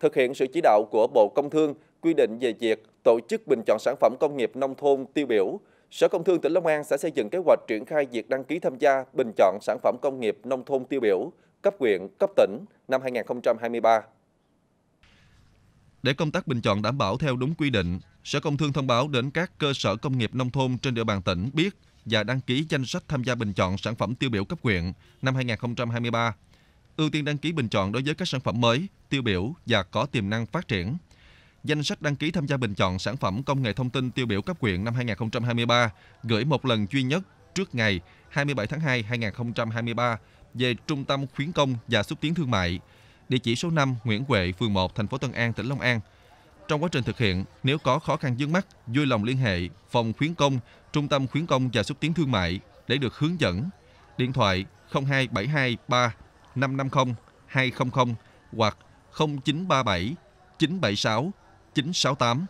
thực hiện sự chỉ đạo của Bộ Công Thương quy định về việc tổ chức bình chọn sản phẩm công nghiệp nông thôn tiêu biểu, Sở Công Thương tỉnh Long An sẽ xây dựng kế hoạch triển khai việc đăng ký tham gia bình chọn sản phẩm công nghiệp nông thôn tiêu biểu cấp huyện, cấp tỉnh năm 2023. Để công tác bình chọn đảm bảo theo đúng quy định, Sở Công Thương thông báo đến các cơ sở công nghiệp nông thôn trên địa bàn tỉnh biết và đăng ký danh sách tham gia bình chọn sản phẩm tiêu biểu cấp huyện năm 2023 ưu tiên đăng ký bình chọn đối với các sản phẩm mới, tiêu biểu và có tiềm năng phát triển. Danh sách đăng ký tham gia bình chọn sản phẩm công nghệ thông tin tiêu biểu cấp quyện năm 2023 gửi một lần duy nhất trước ngày 27 tháng 2 2023 về Trung tâm khuyến công và xúc tiến thương mại, địa chỉ số 5 Nguyễn Huệ, phường 1, thành phố Tân An, tỉnh Long An. Trong quá trình thực hiện, nếu có khó khăn vướng mắt, vui lòng liên hệ phòng khuyến công, trung tâm khuyến công và xúc tiến thương mại để được hướng dẫn. Điện thoại 02723 550 200 hoặc 0937 976 968